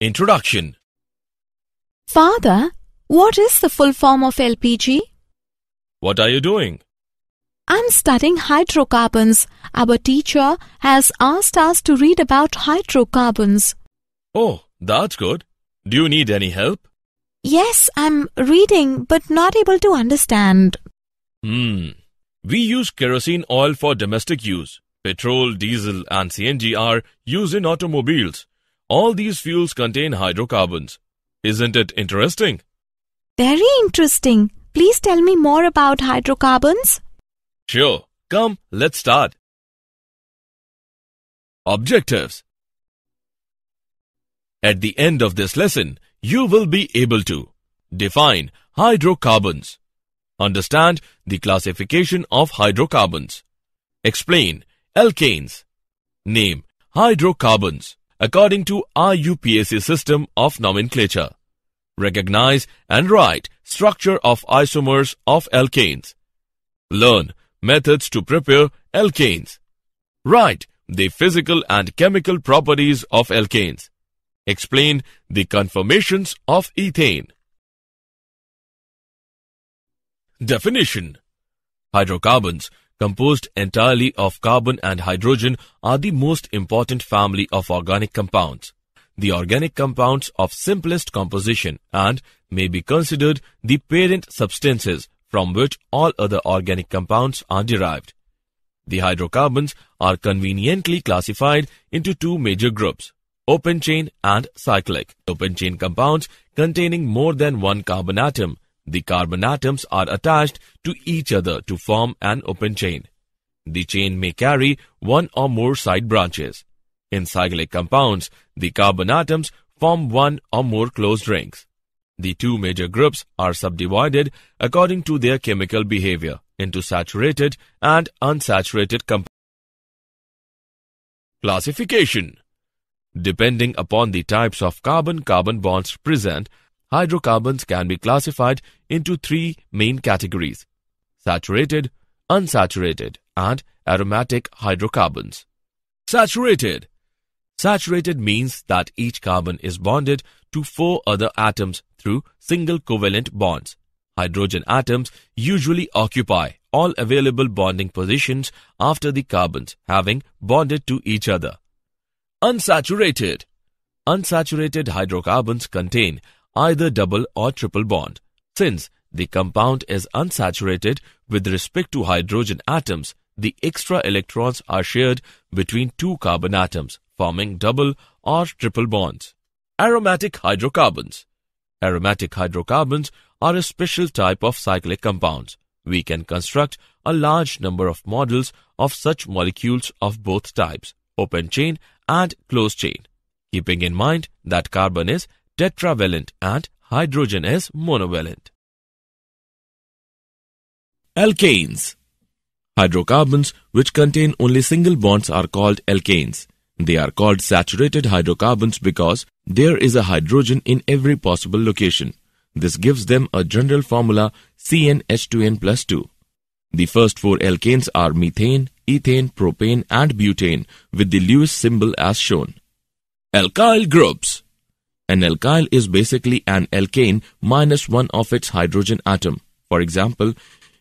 Introduction Father, what is the full form of LPG? What are you doing? I'm studying hydrocarbons. Our teacher has asked us to read about hydrocarbons. Oh, that's good. Do you need any help? Yes, I'm reading but not able to understand. Hmm. We use kerosene oil for domestic use. Petrol, diesel and CNG are used in automobiles. All these fuels contain hydrocarbons. Isn't it interesting? Very interesting. Please tell me more about hydrocarbons. Sure. Come, let's start. Objectives At the end of this lesson, you will be able to define hydrocarbons, understand the classification of hydrocarbons, explain alkanes, name hydrocarbons, according to our system of nomenclature. Recognize and write structure of isomers of alkanes. Learn methods to prepare alkanes. Write the physical and chemical properties of alkanes. Explain the conformations of ethane. Definition Hydrocarbons composed entirely of carbon and hydrogen, are the most important family of organic compounds. The organic compounds of simplest composition and may be considered the parent substances from which all other organic compounds are derived. The hydrocarbons are conveniently classified into two major groups, open chain and cyclic. Open chain compounds containing more than one carbon atom the carbon atoms are attached to each other to form an open chain. The chain may carry one or more side branches. In cyclic compounds, the carbon atoms form one or more closed rings. The two major groups are subdivided according to their chemical behavior into saturated and unsaturated compounds. Classification Depending upon the types of carbon-carbon bonds present, hydrocarbons can be classified into three main categories saturated, unsaturated, and aromatic hydrocarbons. Saturated Saturated means that each carbon is bonded to four other atoms through single covalent bonds. Hydrogen atoms usually occupy all available bonding positions after the carbons having bonded to each other. Unsaturated Unsaturated hydrocarbons contain either double or triple bond. Since the compound is unsaturated with respect to hydrogen atoms, the extra electrons are shared between two carbon atoms, forming double or triple bonds. Aromatic hydrocarbons Aromatic hydrocarbons are a special type of cyclic compounds. We can construct a large number of models of such molecules of both types, open chain and closed chain. Keeping in mind that carbon is tetravalent and hydrogen is monovalent. Alkanes Hydrocarbons which contain only single bonds are called alkanes. They are called saturated hydrocarbons because there is a hydrogen in every possible location. This gives them a general formula CnH2n plus 2. The first four alkanes are methane, ethane, propane and butane with the Lewis symbol as shown. Alkyl groups an alkyl is basically an alkane minus one of its hydrogen atom. For example,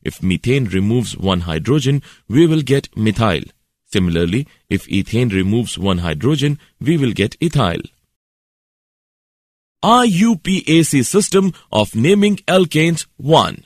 if methane removes one hydrogen, we will get methyl. Similarly, if ethane removes one hydrogen, we will get ethyl. IUPAC system of naming alkanes 1.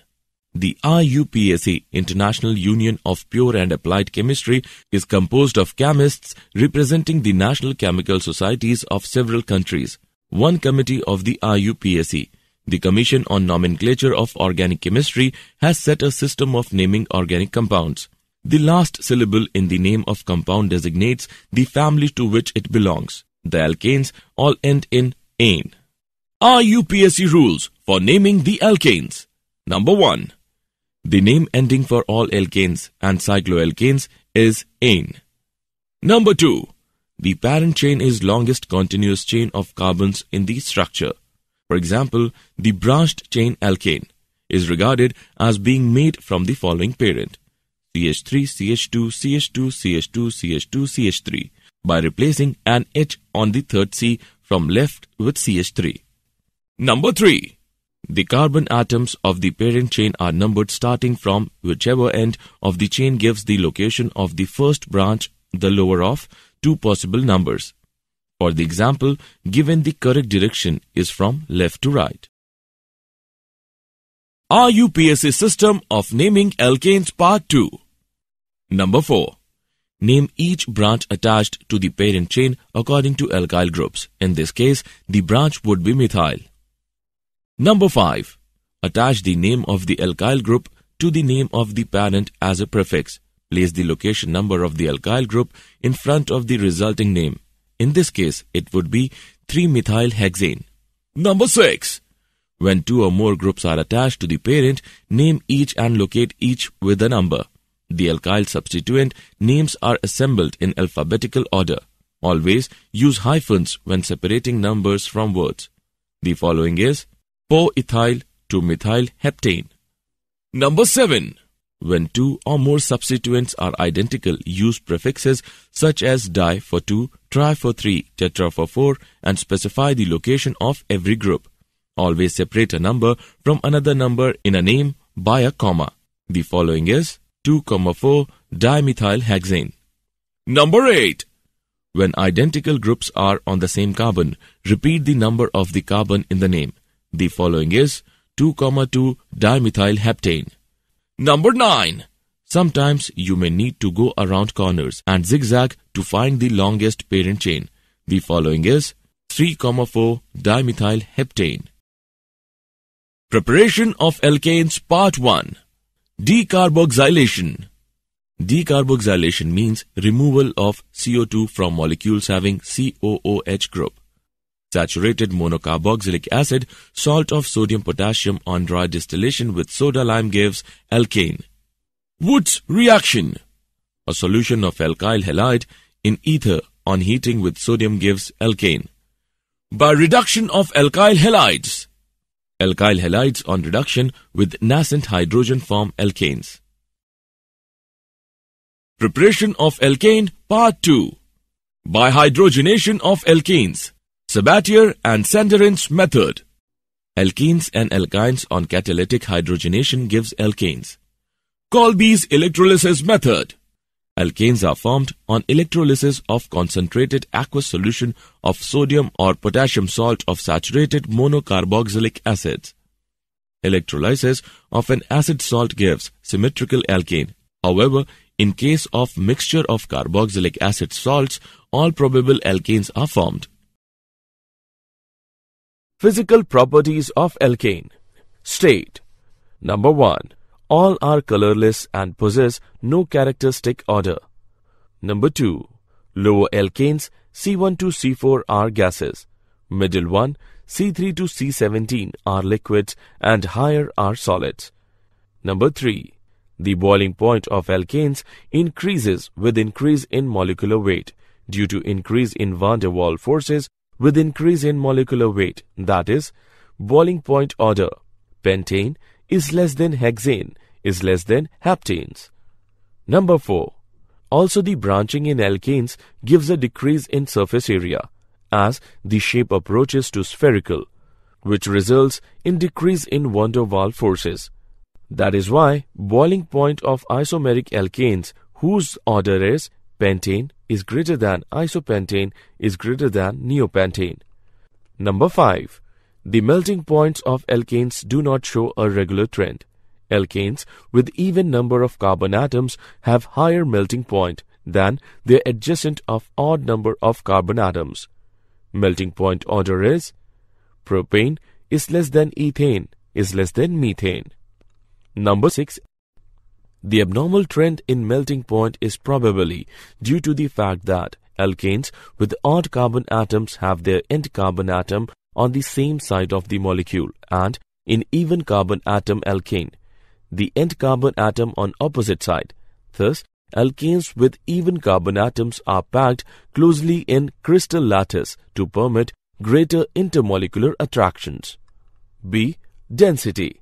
The IUPAC, International Union of Pure and Applied Chemistry, is composed of chemists representing the national chemical societies of several countries one committee of the IUPAC. The Commission on Nomenclature of Organic Chemistry has set a system of naming organic compounds. The last syllable in the name of compound designates the family to which it belongs. The alkanes all end in ane. IUPAC rules for naming the alkanes. Number 1. The name ending for all alkanes and cycloalkanes is ane. Number 2. The parent chain is longest continuous chain of carbons in the structure. For example, the branched chain alkane is regarded as being made from the following parent CH3, CH2, CH2, CH2, CH2, CH3 by replacing an H on the third C from left with CH3. Number 3. The carbon atoms of the parent chain are numbered starting from whichever end of the chain gives the location of the first branch the lower of, two possible numbers. For the example, given the correct direction is from left to right. RUPSA system of naming alkanes part 2. Number 4. Name each branch attached to the parent chain according to alkyl groups. In this case, the branch would be methyl. Number 5. Attach the name of the alkyl group to the name of the parent as a prefix. Place the location number of the alkyl group in front of the resulting name. In this case, it would be 3-methylhexane. Number 6. When two or more groups are attached to the parent, name each and locate each with a number. The alkyl substituent names are assembled in alphabetical order. Always use hyphens when separating numbers from words. The following is 4-ethyl two methyl heptane. Number 7. When two or more substituents are identical, use prefixes such as di for 2, tri for 3, tetra for 4 and specify the location of every group. Always separate a number from another number in a name by a comma. The following is 2, comma 4 dimethyl hexane. Number 8. When identical groups are on the same carbon, repeat the number of the carbon in the name. The following is 2, comma 2 dimethyl heptane. Number 9. Sometimes you may need to go around corners and zigzag to find the longest parent chain. The following is 3,4 dimethyl heptane. Preparation of alkanes Part 1 Decarboxylation Decarboxylation means removal of CO2 from molecules having COOH group saturated monocarboxylic acid, salt of sodium potassium on dry distillation with soda lime gives alkane. Wood's reaction. A solution of alkyl halide in ether on heating with sodium gives alkane. By reduction of alkyl halides. Alkyl halides on reduction with nascent hydrogen form alkanes. Preparation of alkane part 2 by hydrogenation of alkanes. Sabatier and Sanderin's method. Alkenes and alkynes on catalytic hydrogenation gives alkanes. Kolbe's electrolysis method. Alkanes are formed on electrolysis of concentrated aqueous solution of sodium or potassium salt of saturated monocarboxylic acids. Electrolysis of an acid-salt gives symmetrical alkane. However, in case of mixture of carboxylic acid salts, all probable alkanes are formed. Physical properties of alkane. State. Number 1. All are colorless and possess no characteristic odor. Number 2. Lower alkanes C1 to C4 are gases. Middle one C3 to C17 are liquids and higher are solids. Number 3. The boiling point of alkanes increases with increase in molecular weight due to increase in van der Waal forces with increase in molecular weight, that is, boiling point order. Pentane is less than hexane, is less than heptanes. Number 4. Also the branching in alkanes gives a decrease in surface area as the shape approaches to spherical, which results in decrease in van der Waals forces. That is why boiling point of isomeric alkanes whose order is pentane is greater than isopentane is greater than neopentane. Number 5. The melting points of alkanes do not show a regular trend. Alkanes with even number of carbon atoms have higher melting point than their adjacent of odd number of carbon atoms. Melting point order is propane is less than ethane is less than methane. Number 6 the abnormal trend in melting point is probably due to the fact that alkanes with odd carbon atoms have their end carbon atom on the same side of the molecule and in even carbon atom alkane, the end carbon atom on opposite side. Thus, alkanes with even carbon atoms are packed closely in crystal lattice to permit greater intermolecular attractions. B. Density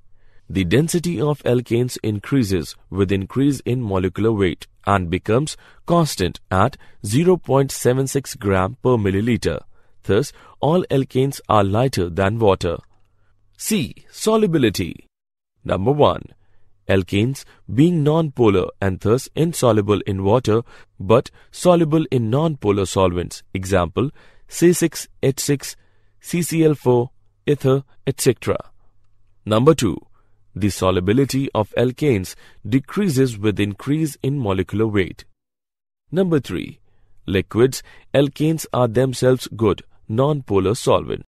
the density of alkanes increases with increase in molecular weight and becomes constant at 0.76 gram per milliliter. Thus, all alkanes are lighter than water. C. Solubility Number 1. Alkanes, being nonpolar and thus insoluble in water, but soluble in nonpolar solvents, example, C6H6, CCl4, ether, etc. Number 2. The solubility of alkanes decreases with increase in molecular weight. Number 3. Liquids, alkanes are themselves good, non-polar solvent.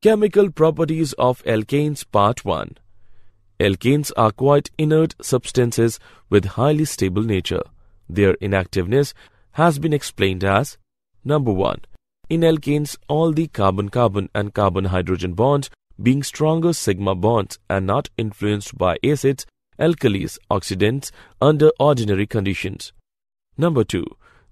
Chemical Properties of Alkanes Part 1 Alkanes are quite inert substances with highly stable nature. Their inactiveness has been explained as Number 1. In alkanes, all the carbon-carbon and carbon-hydrogen bonds being stronger sigma bonds and not influenced by acids, alkalis, oxidants under ordinary conditions. Number 2.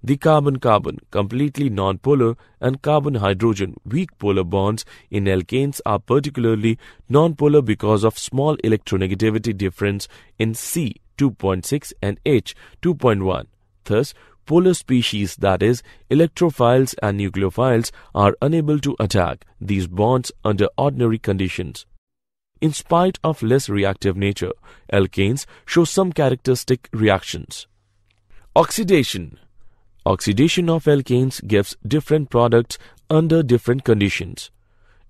The carbon-carbon completely non-polar and carbon-hydrogen weak polar bonds in alkanes are particularly non-polar because of small electronegativity difference in C 2.6 and H 2.1. Thus, Polar species, that is, electrophiles and nucleophiles, are unable to attack these bonds under ordinary conditions. In spite of less reactive nature, alkanes show some characteristic reactions. Oxidation Oxidation of alkanes gives different products under different conditions.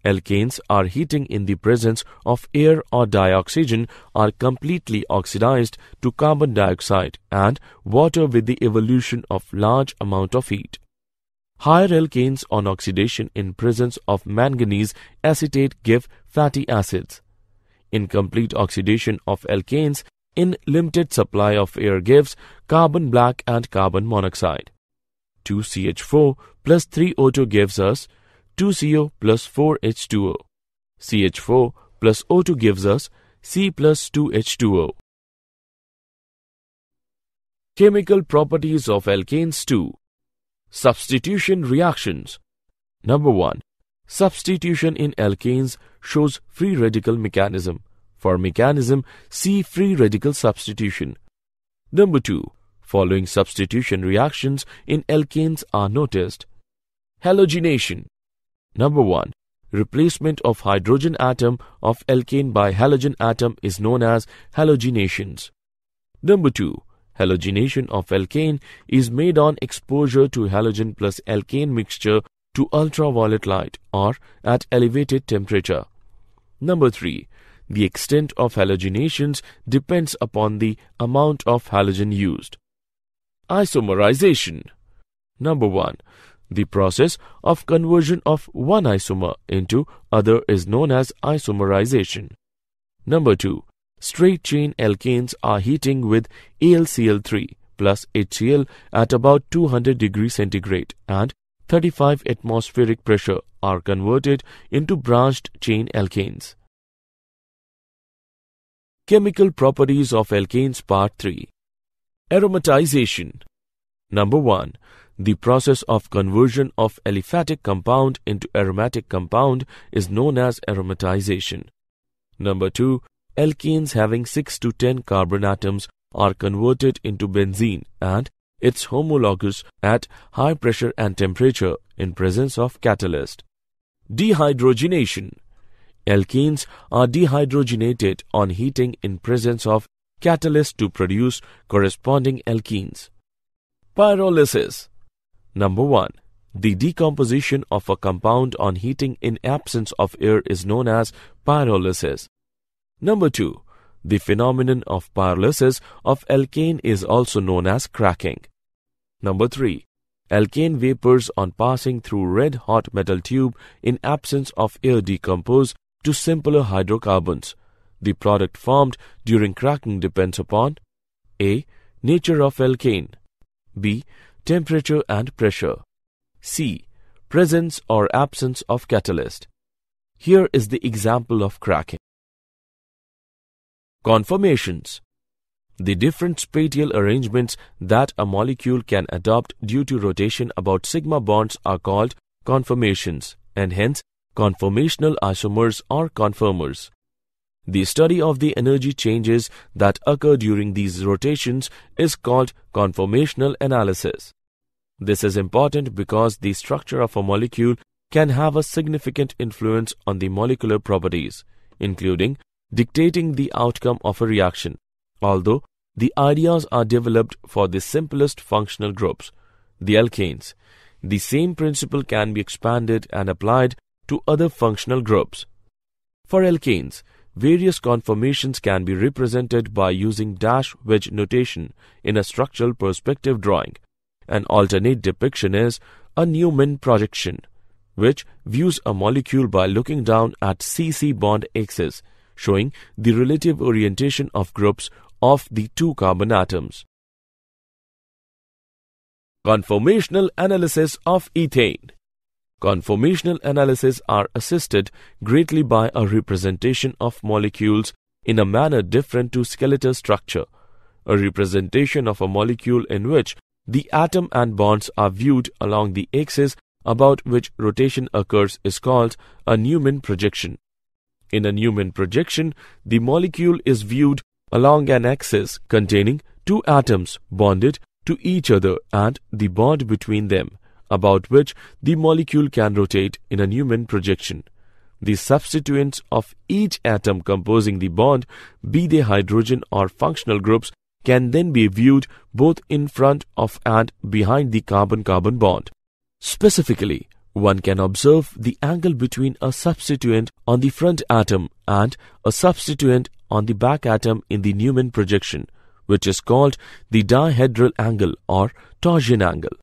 Alkanes are heating in the presence of air or dioxygen are completely oxidized to carbon dioxide and water with the evolution of large amount of heat. Higher alkanes on oxidation in presence of manganese acetate give fatty acids. Incomplete oxidation of alkanes in limited supply of air gives carbon black and carbon monoxide. 2CH4 plus 3O2 gives us 2CO plus 4H2O. CH4 plus O2 gives us C plus 2H2O. Chemical properties of alkanes 2 Substitution reactions Number 1. Substitution in alkanes shows free radical mechanism. For mechanism, see free radical substitution. Number 2. Following substitution reactions in alkanes are noticed. Halogenation Number 1. Replacement of hydrogen atom of alkane by halogen atom is known as halogenations. Number 2. Halogenation of alkane is made on exposure to halogen plus alkane mixture to ultraviolet light or at elevated temperature. Number 3. The extent of halogenations depends upon the amount of halogen used. Isomerization Number 1. The process of conversion of one isomer into other is known as isomerization. Number 2. Straight chain alkanes are heating with AlCl3 plus HCl at about 200 degrees centigrade and 35 atmospheric pressure are converted into branched chain alkanes. Chemical properties of alkanes part 3. Aromatization. Number 1. The process of conversion of aliphatic compound into aromatic compound is known as aromatization. Number 2. Alkenes having 6 to 10 carbon atoms are converted into benzene and its homologous at high pressure and temperature in presence of catalyst. Dehydrogenation Alkenes are dehydrogenated on heating in presence of catalyst to produce corresponding alkenes. Pyrolysis Number 1. The decomposition of a compound on heating in absence of air is known as pyrolysis. Number 2. The phenomenon of pyrolysis of alkane is also known as cracking. Number 3. Alkane vapors on passing through red hot metal tube in absence of air decompose to simpler hydrocarbons. The product formed during cracking depends upon A. Nature of alkane B temperature and pressure. C. Presence or absence of catalyst. Here is the example of cracking. Conformations The different spatial arrangements that a molecule can adopt due to rotation about sigma bonds are called conformations and hence conformational isomers or conformers. The study of the energy changes that occur during these rotations is called conformational analysis. This is important because the structure of a molecule can have a significant influence on the molecular properties, including dictating the outcome of a reaction. Although the ideas are developed for the simplest functional groups, the alkanes, the same principle can be expanded and applied to other functional groups. For alkanes, various conformations can be represented by using dash wedge notation in a structural perspective drawing. An alternate depiction is a Newman projection, which views a molecule by looking down at CC bond axis, showing the relative orientation of groups of the two carbon atoms. Conformational analysis of ethane. Conformational analyses are assisted greatly by a representation of molecules in a manner different to skeletal structure, a representation of a molecule in which the atom and bonds are viewed along the axis about which rotation occurs is called a Newman projection. In a Newman projection, the molecule is viewed along an axis containing two atoms bonded to each other and the bond between them, about which the molecule can rotate in a Newman projection. The substituents of each atom composing the bond, be they hydrogen or functional groups, can then be viewed both in front of and behind the carbon-carbon bond. Specifically, one can observe the angle between a substituent on the front atom and a substituent on the back atom in the Newman projection, which is called the dihedral angle or torsion angle.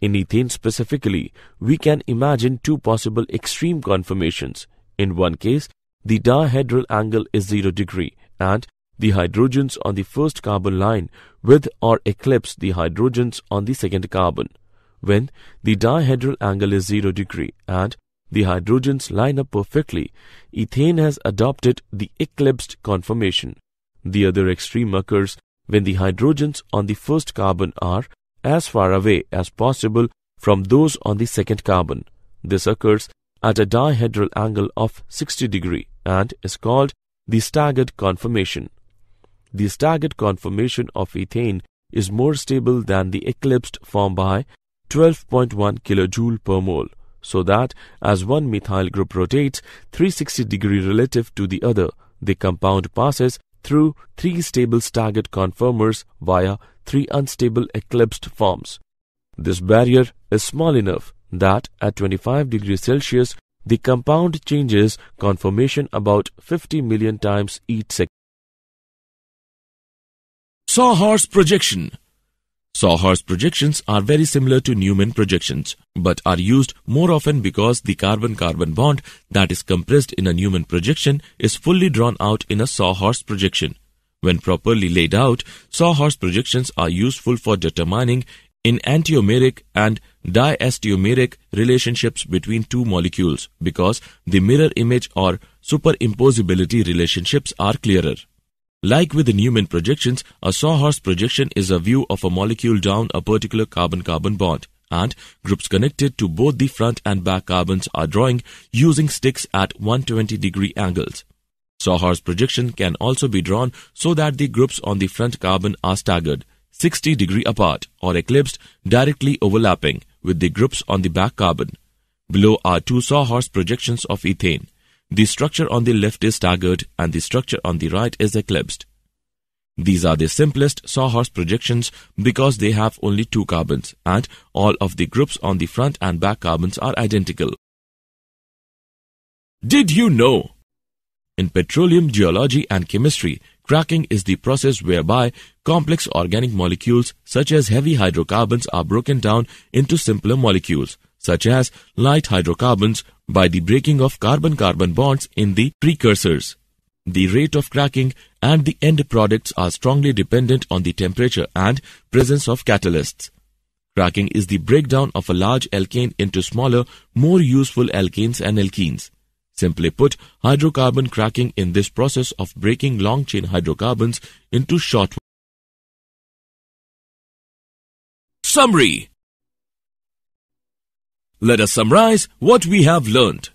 In ethane specifically, we can imagine two possible extreme conformations. In one case, the dihedral angle is 0 degree and the hydrogens on the first carbon line with or eclipse the hydrogens on the second carbon when the dihedral angle is 0 degree and the hydrogens line up perfectly, ethane has adopted the eclipsed conformation. The other extreme occurs when the hydrogens on the first carbon are as far away as possible from those on the second carbon. This occurs at a dihedral angle of 60 degree and is called the staggered conformation. The target conformation of ethane is more stable than the eclipsed form by 12.1 kilojoule per mole, so that as one methyl group rotates 360 degree relative to the other, the compound passes through three stable target conformers via three unstable eclipsed forms. This barrier is small enough that at 25 degrees Celsius, the compound changes conformation about 50 million times each second sawhorse projection. Sawhorse projections are very similar to Newman projections, but are used more often because the carbon-carbon bond that is compressed in a Newman projection is fully drawn out in a sawhorse projection. When properly laid out, sawhorse projections are useful for determining enantiomeric and diastomeric relationships between two molecules because the mirror image or superimposability relationships are clearer. Like with the Newman projections, a Sawhorse projection is a view of a molecule down a particular carbon-carbon bond, and groups connected to both the front and back carbons are drawing using sticks at 120 degree angles. Sawhorse projection can also be drawn so that the groups on the front carbon are staggered 60 degree apart or eclipsed directly overlapping with the groups on the back carbon. Below are two sawhorse projections of ethane. The structure on the left is staggered and the structure on the right is eclipsed. These are the simplest sawhorse projections because they have only two carbons and all of the groups on the front and back carbons are identical. Did you know? In petroleum geology and chemistry, cracking is the process whereby complex organic molecules such as heavy hydrocarbons are broken down into simpler molecules such as light hydrocarbons, by the breaking of carbon-carbon bonds in the precursors. The rate of cracking and the end products are strongly dependent on the temperature and presence of catalysts. Cracking is the breakdown of a large alkane into smaller, more useful alkanes and alkenes. Simply put, hydrocarbon cracking in this process of breaking long chain hydrocarbons into short. ones. Summary let us summarize what we have learned.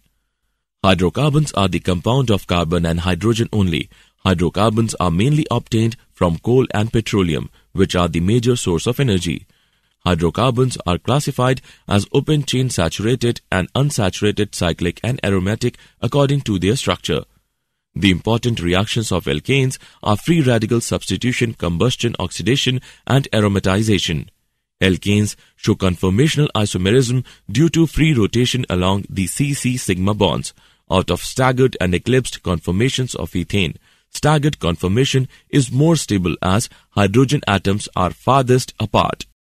Hydrocarbons are the compound of carbon and hydrogen only. Hydrocarbons are mainly obtained from coal and petroleum, which are the major source of energy. Hydrocarbons are classified as open chain saturated and unsaturated cyclic and aromatic according to their structure. The important reactions of alkanes are free radical substitution, combustion, oxidation, and aromatization. Alkanes show conformational isomerism due to free rotation along the CC sigma bonds out of staggered and eclipsed conformations of ethane. Staggered conformation is more stable as hydrogen atoms are farthest apart.